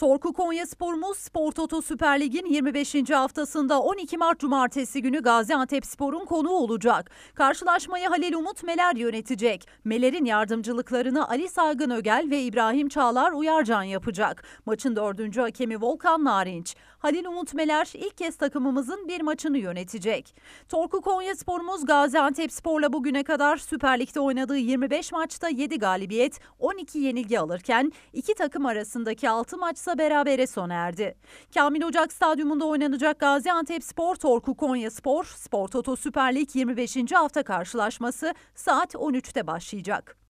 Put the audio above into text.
Torku Konya Sporumuz Spor Toto Süper Lig'in 25. haftasında 12 Mart Cumartesi günü Gaziantep Spor'un konuğu olacak. Karşılaşmayı Halil Umut Meler yönetecek. Meler'in yardımcılıklarını Ali Saygın Ögel ve İbrahim Çağlar Uyarcan yapacak. Maçın dördüncü hakemi Volkan Narinç. Halil Umut Meler ilk kez takımımızın bir maçını yönetecek. Torku Konya Sporumuz Gaziantep Spor'la bugüne kadar Süper Lig'de oynadığı 25 maçta 7 galibiyet, 12 yenilgi alırken iki takım arasındaki 6 maçta. Sivas'la berabere sona erdi. Kamil Ocak Stadyumunda oynanacak Gaziantep Spor, Torku Konya Spor, Spor Toto Süper Lig 25. hafta karşılaşması saat 13'te başlayacak.